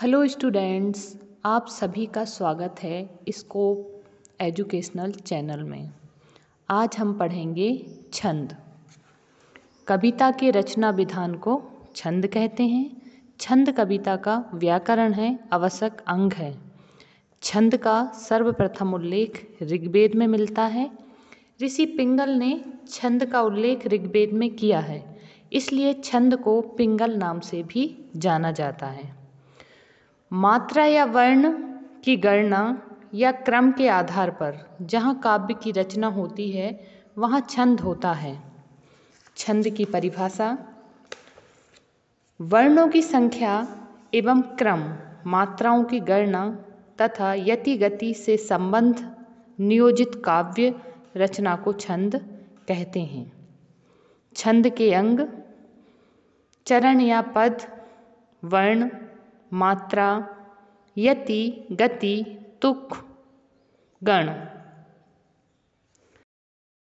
hello students आप सभी का स्वागत है स्कोप एजुकेशनल चैनल में आज हम पढ़ेंगे छंद कविता के रचना विधान को छंद कहते हैं छंद कविता का व्याकरण है आवश्यक अंग है छंद का सर्वप्रथम उल्लेख ऋग्वेद में मिलता है ऋषि पिंगल ने छंद का उल्लेख ऋग्वेद में किया है इसलिए छंद को पिंगल नाम से भी जाना जाता है मात्रा या वर्ण की गणना या क्रम के आधार पर जहाँ काव्य की रचना होती है वहाँ छंद होता है छंद की परिभाषा वर्णों की संख्या एवं क्रम मात्राओं की गणना तथा यति गति से संबंध नियोजित काव्य रचना को छंद कहते हैं छंद के अंग चरण या पद वर्ण मात्रा यति गति तुक गण